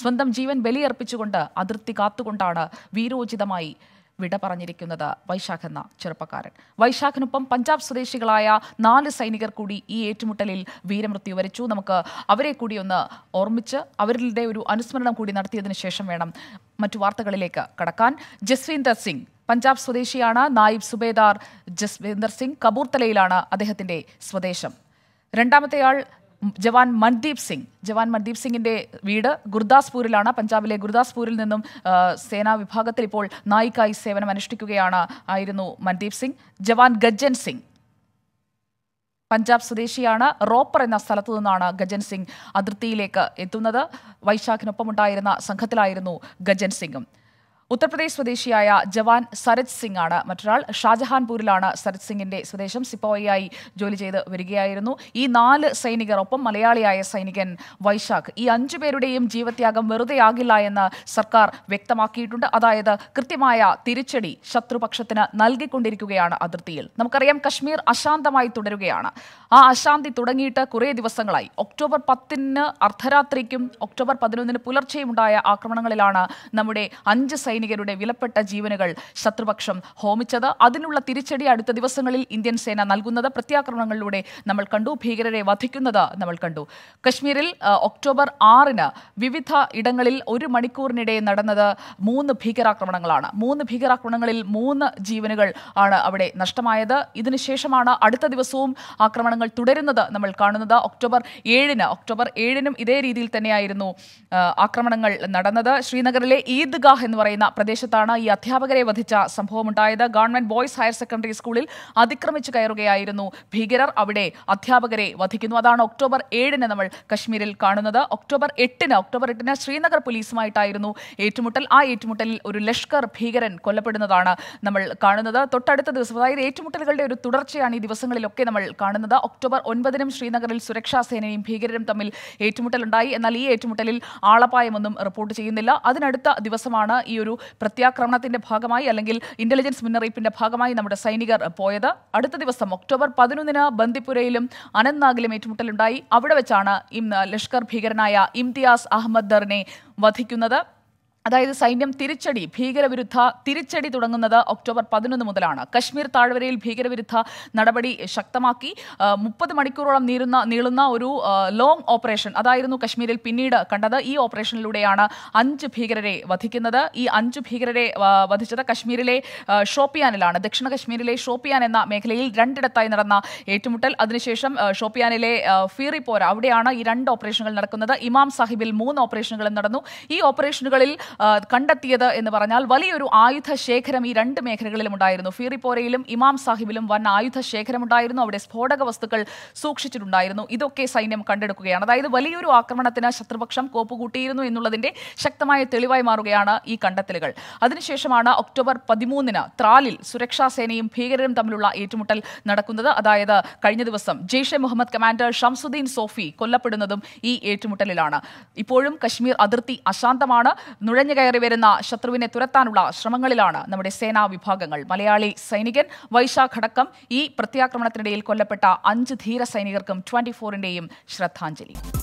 സ്വന്തം ജീവൻ ബലിയർപ്പിച്ചുകൊണ്ട് അതിർത്തി കാത്തുകൊണ്ടാണ് വീരോചിതമായി വിട പറഞ്ഞിരിക്കുന്നത് വൈശാഖ് എന്ന ചെറുപ്പക്കാരൻ വൈശാഖിനൊപ്പം പഞ്ചാബ് സ്വദേശികളായ നാല് സൈനികർ കൂടി ഈ ഏറ്റുമുട്ടലിൽ വീരമൃത്യു വരിച്ചു നമുക്ക് അവരെ കൂടി ഒന്ന് ഓർമ്മിച്ച് അവരുടെ ഒരു അനുസ്മരണം കൂടി നടത്തിയതിനു ശേഷം വേണം മറ്റു വാർത്തകളിലേക്ക് കടക്കാൻ ജസ്വീന്ദർ സിംഗ് പഞ്ചാബ് സ്വദേശിയാണ് നായിബ് സുബേദാർ ജസ്വീന്ദർ സിംഗ് കപൂർത്തലയിലാണ് അദ്ദേഹത്തിന്റെ സ്വദേശം രണ്ടാമത്തെയാൾ ജവാൻ മൺദീപ് സിംഗ് ജവാൻ മൺദീപ് സിംഗിന്റെ വീട് ഗുർദാസ്പൂരിലാണ് പഞ്ചാബിലെ ഗുർദാസ്പൂരിൽ നിന്നും സേനാ വിഭാഗത്തിൽ ഇപ്പോൾ നായിക്കായി സേവനം അനുഷ്ഠിക്കുകയാണ് ആയിരുന്നു മൺദീപ് സിംഗ് ജവാൻ ഗജ്ജൻ സിംഗ് പഞ്ചാബ് സ്വദേശിയാണ് റോപ്പർ എന്ന സ്ഥലത്തു നിന്നാണ് ഗജൻ സിംഗ് അതിർത്തിയിലേക്ക് എത്തുന്നത് വൈശാഖിനൊപ്പമുണ്ടായിരുന്ന സംഘത്തിലായിരുന്നു ഗജൻ സിംഗും ഉത്തർപ്രദേശ് സ്വദേശിയായ ജവാൻ സരജ് സിംഗ് ആണ് മറ്റൊരാൾ ഷാജഹാൻപൂരിലാണ് സരജ് സിംഗിന്റെ സ്വദേശം സിപ്പോയിയായി ജോലി ചെയ്ത് വരികയായിരുന്നു ഈ നാല് സൈനികർ ഒപ്പം മലയാളിയായ സൈനികൻ വൈശാഖ് ഈ അഞ്ചു പേരുടെയും ജീവത്യാഗം വെറുതെയാകില്ല എന്ന് സർക്കാർ വ്യക്തമാക്കിയിട്ടുണ്ട് അതായത് കൃത്യമായ തിരിച്ചടി ശത്രുപക്ഷത്തിന് നൽകിക്കൊണ്ടിരിക്കുകയാണ് അതിർത്തിയിൽ നമുക്കറിയാം കശ്മീർ അശാന്തമായി തുടരുകയാണ് ആ അശാന്തി തുടങ്ങിയിട്ട് കുറേ ദിവസങ്ങളായി ഒക്ടോബർ പത്തിന് അർദ്ധരാത്രിക്കും ഒക്ടോബർ പതിനൊന്നിന് പുലർച്ചെയും ആക്രമണങ്ങളിലാണ് നമ്മുടെ അഞ്ച് സൈനിക സൈനികരുടെ വിലപ്പെട്ട ജീവനുകൾ ശത്രുപക്ഷം ഹോമിച്ചത് അതിനുള്ള തിരിച്ചടി അടുത്ത ദിവസങ്ങളിൽ ഇന്ത്യൻ സേന നൽകുന്നത് പ്രത്യാക്രമണങ്ങളിലൂടെ നമ്മൾ കണ്ടു ഭീകരരെ വധിക്കുന്നത് നമ്മൾ കണ്ടു കശ്മീരിൽ ഒക്ടോബർ ആറിന് വിവിധ ഇടങ്ങളിൽ ഒരു മണിക്കൂറിനിടെ നടന്നത് മൂന്ന് ഭീകരാക്രമണങ്ങളാണ് മൂന്ന് ഭീകരാക്രമണങ്ങളിൽ മൂന്ന് ജീവനുകൾ ആണ് അവിടെ നഷ്ടമായത് ഇതിനുശേഷമാണ് അടുത്ത ദിവസവും ആക്രമണങ്ങൾ തുടരുന്നത് നമ്മൾ കാണുന്നത് ഒക്ടോബർ ഏഴിന് ഒക്ടോബർ ഏഴിനും ഇതേ രീതിയിൽ തന്നെയായിരുന്നു ആക്രമണങ്ങൾ നടന്നത് ശ്രീനഗറിലെ ഈദ്ഗാഹ് എന്ന് പറയുന്ന പ്രദേശത്താണ് ഈ അധ്യാപകരെ വധിച്ച സംഭവമുണ്ടായത് ഗവൺമെന്റ് ബോയ്സ് ഹയർ സെക്കൻഡറി സ്കൂളിൽ അതിക്രമിച്ചു കയറുകയായിരുന്നു ഭീകരർ അവിടെ അധ്യാപകരെ വധിക്കുന്നു അതാണ് ഒക്ടോബർ ഏഴിന് നമ്മൾ കശ്മീരിൽ കാണുന്നത് ഒക്ടോബർ എട്ടിന് ഒക്ടോബർ എട്ടിന് ശ്രീനഗർ പോലീസുമായിട്ടായിരുന്നു ഏറ്റുമുട്ടൽ ആ ഏറ്റുമുട്ടലിൽ ഒരു ലഷ്കർ ഭീകരൻ കൊല്ലപ്പെടുന്നതാണ് നമ്മൾ കാണുന്നത് തൊട്ടടുത്ത ദിവസം അതായത് ഏറ്റുമുട്ടലുകളുടെ ഒരു തുടർച്ചയാണ് ഈ ദിവസങ്ങളിലൊക്കെ നമ്മൾ കാണുന്നത് ഒക്ടോബർ ഒൻപതിനും ശ്രീനഗറിൽ സുരക്ഷാ സേനയും ഭീകരരും തമ്മിൽ ഏറ്റുമുട്ടലുണ്ടായി എന്നാൽ ഈ ഏറ്റുമുട്ടലിൽ ആളപായമൊന്നും റിപ്പോർട്ട് ചെയ്യുന്നില്ല അതിനടുത്ത ദിവസമാണ് ഈ ഒരു പ്രത്യാക്രമണത്തിന്റെ ഭാഗമായി അല്ലെങ്കിൽ ഇന്റലിജൻസ് മുന്നറിയിപ്പിന്റെ ഭാഗമായി നമ്മുടെ സൈനികർ പോയത് അടുത്ത ദിവസം ഒക്ടോബർ പതിനൊന്നിന് ബന്ദിപ്പുരയിലും അനന്ത്നാഗിലും ഏറ്റുമുട്ടലുണ്ടായി അവിടെ വെച്ചാണ് ലഷ്കർ ഭീകരനായ ഇംതിയാസ് അഹമ്മദ് ദറിനെ വധിക്കുന്നത് അതായത് സൈന്യം തിരിച്ചടി ഭീകരവിരുദ്ധ തിരിച്ചടി തുടങ്ങുന്നത് ഒക്ടോബർ പതിനൊന്ന് മുതലാണ് കശ്മീർ താഴ്വരയിൽ ഭീകരവിരുദ്ധ നടപടി ശക്തമാക്കി മുപ്പത് മണിക്കൂറോളം നീരുന്ന നീളുന്ന ഒരു ലോങ് ഓപ്പറേഷൻ അതായിരുന്നു കശ്മീരിൽ പിന്നീട് കണ്ടത് ഈ ഓപ്പറേഷനിലൂടെയാണ് അഞ്ച് ഭീകരരെ വധിക്കുന്നത് ഈ അഞ്ച് ഭീകരരെ വധിച്ചത് കശ്മീരിലെ ഷോപ്പിയാനിലാണ് ദക്ഷിണ കശ്മീരിലെ ഷോപ്പിയാൻ എന്ന മേഖലയിൽ രണ്ടിടത്തായി നടന്ന ഏറ്റുമുട്ടൽ അതിനുശേഷം ഷോപ്പിയാനിലെ ഫീറിപ്പോര അവിടെയാണ് ഈ രണ്ട് ഓപ്പറേഷനുകൾ നടക്കുന്നത് ഇമാം സാഹിബിൽ മൂന്ന് ഓപ്പറേഷനുകളും നടന്നു ഈ ഓപ്പറേഷനുകളിൽ കണ്ടെത്തിയത് എന്ന് പറഞ്ഞാൽ വലിയൊരു ആയുധ ശേഖരം ഈ രണ്ട് മേഖലകളിലും ഉണ്ടായിരുന്നു ഫീറിപ്പോരയിലും ഇമാം സാഹിബിലും വൻ ആയുധ ശേഖരമുണ്ടായിരുന്നു അവിടെ സ്ഫോടക വസ്തുക്കൾ സൂക്ഷിച്ചിട്ടുണ്ടായിരുന്നു ഇതൊക്കെ സൈന്യം കണ്ടെടുക്കുകയാണ് അതായത് വലിയൊരു ആക്രമണത്തിന് ശത്രുപക്ഷം കോപ്പുകൂട്ടിയിരുന്നു എന്നുള്ളതിന്റെ ശക്തമായ തെളിവായി മാറുകയാണ് ഈ കണ്ടെത്തലുകൾ അതിനുശേഷമാണ് ഒക്ടോബർ പതിമൂന്നിന് ത്രാലിൽ സുരക്ഷാ സേനയും ഭീകരരും തമ്മിലുള്ള ഏറ്റുമുട്ടൽ നടക്കുന്നത് അതായത് കഴിഞ്ഞ ദിവസം ജെയ്ഷെ മുഹമ്മദ് കമാൻഡർ ഷംസുദ്ദീൻ സോഫി കൊല്ലപ്പെടുന്നതും ഈ ഏറ്റുമുട്ടലിലാണ് ഇപ്പോഴും കശ്മീർ അതിർത്തി അശാന്തമാണ് നുഴ നുഴഞ്ഞു കയറി വരുന്ന ശത്രുവിനെ തുരത്താനുള്ള ശ്രമങ്ങളിലാണ് നമ്മുടെ സേനാ വിഭാഗങ്ങൾ മലയാളി സൈനികൻ വൈശാഖ് അടക്കം ഈ പ്രത്യാക്രമണത്തിനിടയിൽ കൊല്ലപ്പെട്ട അഞ്ച് ധീര സൈനികർക്കും ട്വന്റി ഫോറിന്റെയും ശ്രദ്ധാഞ്ജലി